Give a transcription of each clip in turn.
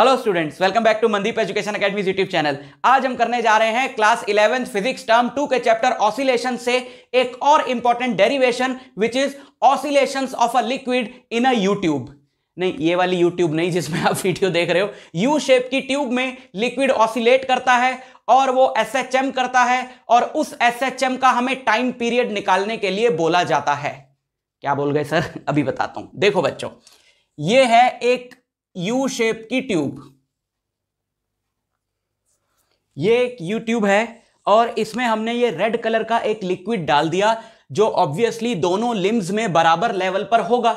hello students welcome back to Mandeep education academy YouTube channel आज हम करने जा रहे हैं class eleventh physics term two के चैप्टर ऑसिलेशन से एक और important derivation which is oscillation of a liquid in a U tube नहीं ये वाली यूट्यूब नहीं जिसमें आप वीडियो देख रहे हो यू शेप की ट्यूब में लिक्विड ऑसिलेट करता है और वो एस करता है और उस एस का हमें टाइम पीरियड निकालने के लिए बोला जाता है क्या बोल गए सर अभी बताता हूं देखो बच्चों ये है एक यू शेप की ट्यूब ये एक यू ट्यूब है और इसमें हमने ये रेड कलर का एक लिक्विड डाल दिया जो ऑब्वियसली दोनों लिम्स में बराबर लेवल पर होगा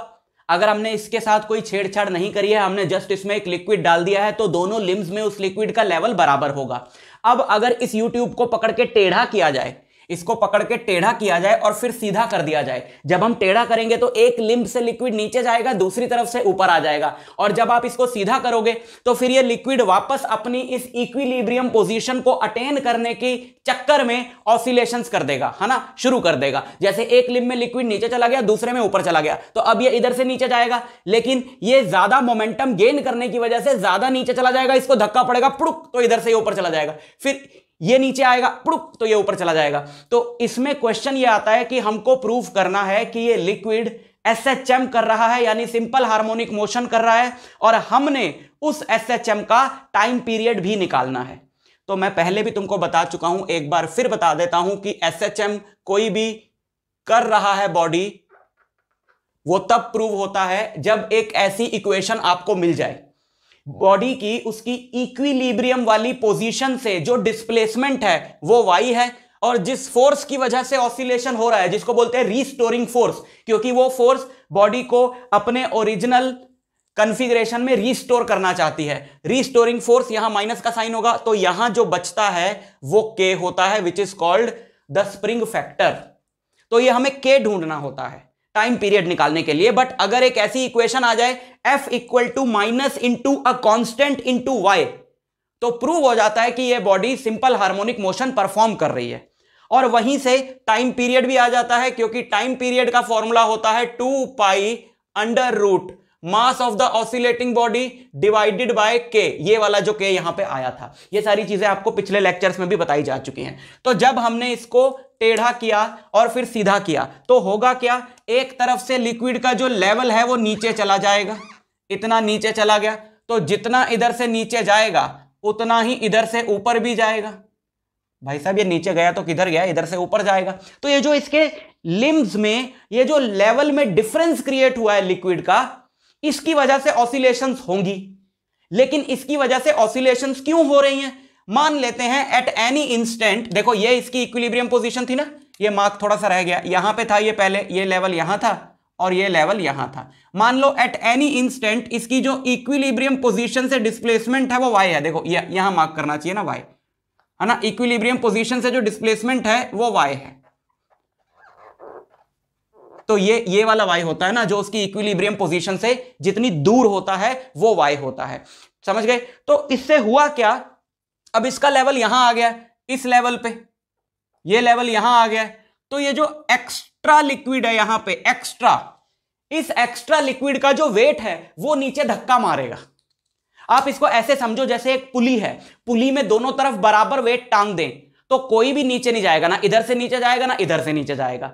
अगर हमने इसके साथ कोई छेड़छाड़ नहीं करी है हमने जस्ट इसमें एक लिक्विड डाल दिया है तो दोनों लिम्स में उस लिक्विड का लेवल बराबर होगा अब अगर इस यूट्यूब को पकड़ के टेढ़ा किया जाए इसको पकड़ के टेढ़ा किया जाए और फिर सीधा कर दिया जाए जब हम टेढ़ा करेंगे तो एक लिंब से लिक्विड नीचे जाएगा दूसरी तरफ से ऊपर आ जाएगा और जब आप इसको सीधा करोगे तो फिर ये लिक्विड वापस अपनी इस इक्विलिब्रियम पोजीशन को अटेन करने के चक्कर में ऑसिलेशंस कर देगा है ना शुरू कर देगा जैसे एक लिंब में लिक्विड नीचे चला गया दूसरे में ऊपर चला गया तो अब ये इधर से नीचे जाएगा लेकिन ये ज्यादा मोमेंटम गेन करने की वजह से ज्यादा नीचे चला जाएगा इसको धक्का पड़ेगा पुड़ुक तो इधर से ऊपर चला जाएगा फिर ये नीचे आएगा प्रुप तो ये ऊपर चला जाएगा तो इसमें क्वेश्चन ये आता है कि हमको प्रूफ करना है कि ये लिक्विड एस एच एम कर रहा है यानी सिंपल हार्मोनिक मोशन कर रहा है और हमने उस एस एच एम का टाइम पीरियड भी निकालना है तो मैं पहले भी तुमको बता चुका हूं एक बार फिर बता देता हूं कि एस एच एम कोई भी कर रहा है बॉडी वो तब प्रूव होता है जब एक ऐसी इक्वेशन आपको मिल जाए बॉडी की उसकी इक्विलिब्रियम वाली पोजीशन से जो डिस्प्लेसमेंट है वो वाई है और जिस फोर्स की वजह से ऑसिलेशन हो रहा है जिसको बोलते हैं रीस्टोरिंग फोर्स क्योंकि वो फोर्स बॉडी को अपने ओरिजिनल कन्फिग्रेशन में रीस्टोर करना चाहती है रीस्टोरिंग फोर्स यहां माइनस का साइन होगा तो यहां जो बचता है वो के होता है which is called the spring factor तो ये हमें के ढूंढना होता है टाइम पीरियड निकालने के लिए बट अगर एक ऐसी इक्वेशन आ जाए F equal to minus into a constant into Y तो प्रूव हो जाता है कि यह body simple harmonic motion perform कर रही है और वहीं से टाइम पीरियड भी आ जाता है क्योंकि टाइम पीरियड का फॉर्मूला होता है two pi under root mass of the oscillating body divided by K ये वाला जो के यहां पे आया था ये सारी चीजें आपको पिछले लेक्चर्स में भी बताई जा चुकी हैं तो जब हमने इसको टेढ़ा किया और फिर सीधा किया तो होगा क्या एक तरफ से लिक्विड का जो लेवल है वो नीचे चला जाएगा इतना नीचे चला गया तो जितना इधर से नीचे जाएगा उतना ही इधर से ऊपर भी जाएगा भाई साहब ये नीचे गया तो किधर गया इधर से ऊपर जाएगा तो ये जो इसके लिम्स में ये जो लेवल में डिफरेंस क्रिएट हुआ है लिक्विड का इसकी वजह से ऑसिलेशन होंगी लेकिन इसकी वजह से ऑसिलेशन क्यों हो रही हैं मान लेते हैं एट एनी इंस्टेंट देखो ये इसकी इक्विलिब्रियम पोजीशन थी ना ये मार्क थोड़ा सा रह गया यहां पे था ये पहले ये लेवल यहां था और ये लेवल यहां था मान लो एट एनी इंस्टेंट इसकी जो इक्विलिब्रियम पोजीशन से डिस्प्लेसमेंट है वो वाई है देखो ये यह, यहां मार्क करना चाहिए ना वाई है ना इक्विलिब्रियम पोजिशन से जो डिस्प्लेसमेंट है वो वाई है तो ये ये वाला वाई होता है ना जो उसकी इक्विलिब्रियम पोजीशन से जितनी दूर होता है वो वाई होता है समझ गए तो इससे हुआ क्या अब इसका लेवल यहां आ गया इस लेवल पे ये लेवल यहां आ गया तो ये जो एक्स्ट्रा लिक्विड है यहां पे एक्स्ट्रा इस एक्स्ट्रा लिक्विड का जो वेट है वो नीचे धक्का मारेगा आप इसको ऐसे समझो जैसे एक पुली है पुली में दोनों तरफ बराबर वेट टांग दें तो कोई भी नीचे नहीं जाएगा ना इधर से नीचे जाएगा ना इधर से नीचे जाएगा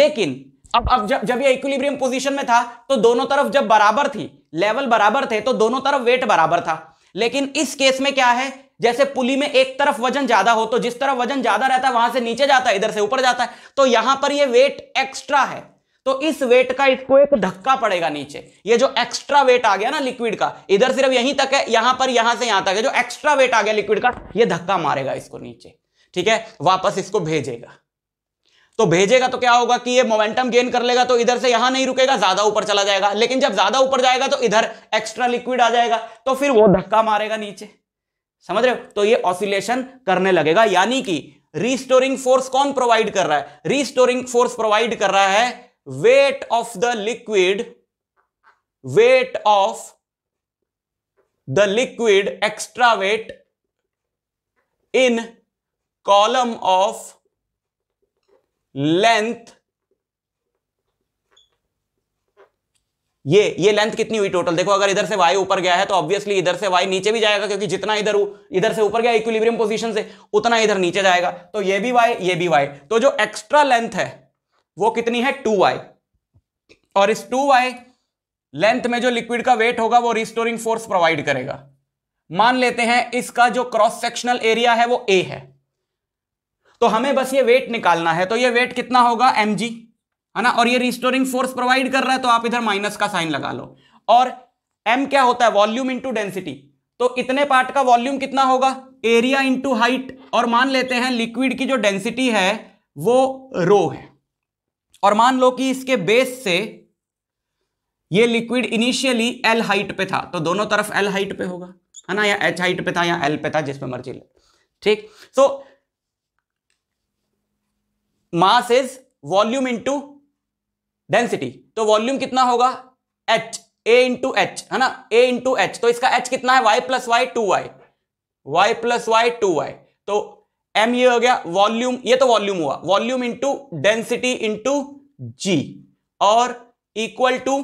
लेकिन अब अब जब जब ये इक्विलिब्रियम पोजीशन में था तो दोनों तरफ जब बराबर थी लेवल बराबर थे तो दोनों तरफ वेट बराबर था लेकिन इस केस में क्या है जैसे पुली में एक तरफ वजन ज्यादा हो तो जिस तरफ वजन ज्यादा रहता है वहां से नीचे जाता है इधर से ऊपर जाता है तो यहां पर ये वेट एक्स्ट्रा है तो इस वेट का इसको एक धक्का पड़ेगा नीचे ये जो एक्स्ट्रा वेट आ गया ना लिक्विड का इधर सिर्फ यहीं तक है यहां पर यहां से यहां तक है जो एक्स्ट्रा वेट आ गया लिक्विड का ये धक्का मारेगा इसको नीचे ठीक है वापस इसको भेजेगा तो भेजेगा तो क्या होगा कि ये मोमेंटम गेन कर लेगा तो इधर से यहां नहीं रुकेगा ज्यादा ऊपर चला जाएगा लेकिन जब ज्यादा ऊपर जाएगा तो इधर एक्स्ट्रा लिक्विड आ जाएगा तो फिर वो धक्का मारेगा नीचे समझ रहे हो तो ये ऑसिलेशन करने लगेगा यानी कि रिस्टोरिंग फोर्स कौन प्रोवाइड कर रहा है रिस्टोरिंग फोर्स प्रोवाइड कर रहा है weight of the liquid weight of the liquid extra weight in column of length ये ये लेंथ कितनी हुई टोटल देखो अगर इधर से वाई ऊपर गया है तो ऑब्वियसली इधर से वाई नीचे भी जाएगा क्योंकि जितना इधर इधर से ऊपर गया इक्विलिब्रियम पोजीशन से उतना इधर नीचे जाएगा तो ये भी वाई ये भी वाई तो जो एक्स्ट्रा लेंथ है वो कितनी है टू वाई और इस टू वाई लेंथ में जो लिक्विड का वेट होगा वो रिस्टोरिंग फोर्स प्रोवाइड करेगा मान लेते हैं इसका जो क्रॉस सेक्शनल एरिया है वो ए है तो हमें बस ये वेट निकालना है तो ये वेट कितना होगा एम है ना और ये रिस्टोरिंग फोर्स प्रोवाइड कर रहा है तो आप इधर माइनस का साइन लगा लो और एम क्या होता है वॉल्यूम इंटू डेंसिटी तो इतने पार्ट का वॉल्यूम कितना होगा एरिया इंटू हाइट और मान लेते हैं लिक्विड की जो डेंसिटी है वो रो है और मान लो कि इसके बेस से ये लिक्विड इनिशियली एल हाइट पे था तो दोनों तरफ एल हाइट पे होगा है ना या एच हाइट पे था या एल पे था जिसमें मर्जी ले ठीक so so, mass is volume into density तो वॉल्यूम कितना होगा एच ए इंटू एच है ना ए इंटू एच तो इसका एच कितना है Y plus Y two Y Y plus Y two Y तो एम ये हो गया वॉल्यूम ये तो वॉल्यूम हुआ volume into density into G और इक्वल टू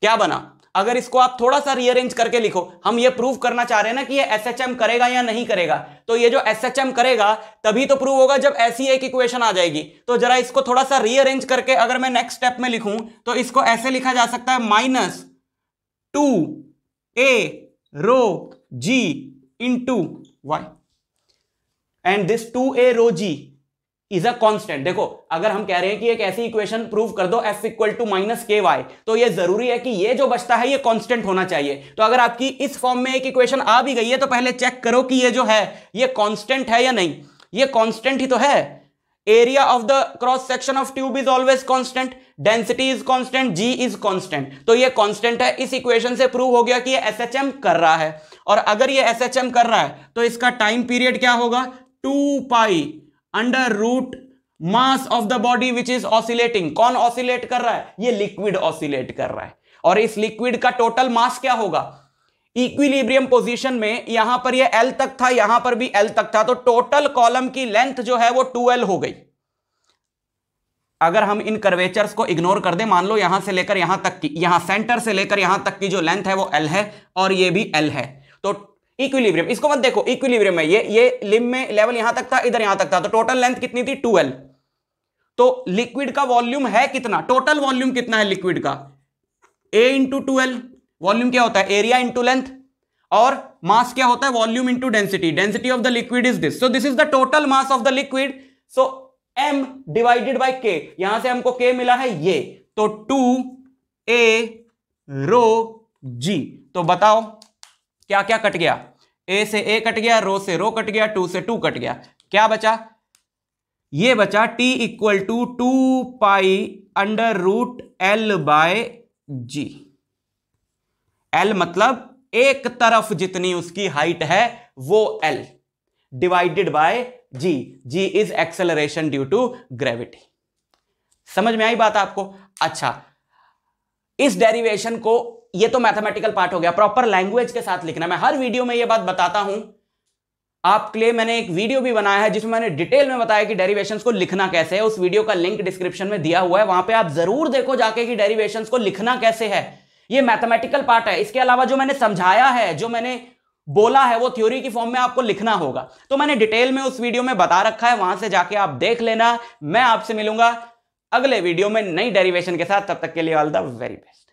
क्या बना अगर इसको आप थोड़ा सा रीअरेंज करके लिखो हम ये प्रूव करना चाह रहे हैं ना कि ये एसएचएम करेगा या नहीं करेगा तो ये जो एसएचएम करेगा तभी तो प्रूव होगा जब ऐसी एक इक्वेशन आ जाएगी तो जरा इसको थोड़ा सा रीअरेंज करके अगर मैं नेक्स्ट स्टेप में लिखूं तो इसको ऐसे लिखा जा सकता है minus two A rho G two Y and this two A rho G is a constant देखो अगर हम कह रहे हैं कि एक ऐसी इक्वेशन प्रूव कर दो F equal to minus K Y तो ये जरूरी है कि ये जो बचता है ये कॉन्स्टेंट होना चाहिए तो अगर आपकी इस फॉर्म में एक इक्वेशन आ भी गई है तो पहले चेक करो कि ये जो है ये कॉन्स्टेंट है या नहीं ये कॉन्स्टेंट ही तो है area of the cross section of tube is always constant density is constant G is constant तो ये कॉन्स्टेंट है इस इक्वेशन से प्रूव हो गया कि ये एम कर रहा है और अगर ये एम कर रहा है तो इसका टाइम पीरियड क्या होगा two pi under root mass of the body which is oscillating कौन ऑसिलेट कर रहा है ये लिक्विड ऑसिलेट कर रहा है और इस लिक्विड का टोटल मास क्या होगा इक्विलिब्रियम पोजीशन में यहां पर ये यह एल तक था यहां पर भी एल तक था तो टोटल कॉलम की लेंथ जो है वो टू एल हो गई अगर हम इन कर्वेचर्स को इग्नोर कर दे मान लो यहां से लेकर यहां तक की यहां सेंटर से लेकर यहां तक की जो लेंथ है वो एल है और ये भी एल है तो इक्विलिब्रियम इसको मत देखो इक्विलिब्रियम है ये ये लिम में लेवल यहां तक था इधर यहां तक था तो टोटल लेंथ कितनी थी ट्वेल्व तो लिक्विड का वॉल्यूम है कितना टोटल वॉल्यूम कितना है लिक्विड का ए इंटू ट्वेल्व वॉल्यूम क्या होता है एरिया इंटू लेंथ और मास क्या होता है volume into density density of the liquid is this so this is the total mass of the liquid so M divided by K यहां से हमको के मिला है ये तो टू ए रो जी तो बताओ क्या क्या कट गया ए से ए कट गया रो से रो कट गया टू से टू कट गया क्या बचा ये बचा T equal to two pi under root L by G L मतलब एक तरफ जितनी उसकी हाइट है वो L divided by G G is acceleration due to gravity समझ में आई बात आपको अच्छा इस डेरिवेशन को ये तो मैथमेटिकल पार्ट हो गया प्रॉपर लैंग्वेज के साथ लिखना मैं हर वीडियो में ये बात बताता हूं आपके लिए मैंने एक वीडियो भी बनाया है जिसमें मैंने डिटेल में बताया कि डेरिवेशंस को लिखना कैसे है उस वीडियो का लिंक डिस्क्रिप्शन में दिया हुआ है वहां पे आप जरूर देखो जाके कि डेरिवेशंस को लिखना कैसे है ये मैथमेटिकल पार्ट है इसके अलावा जो मैंने समझाया है जो मैंने बोला है वो थ्योरी की फॉर्म में आपको लिखना होगा तो मैंने डिटेल में उस वीडियो में बता रखा है वहां से जाके आप देख लेना मैं आपसे मिलूंगा अगले वीडियो में नई डेरिवेशन के साथ तब तक के लिए ऑल द वेरी बेस्ट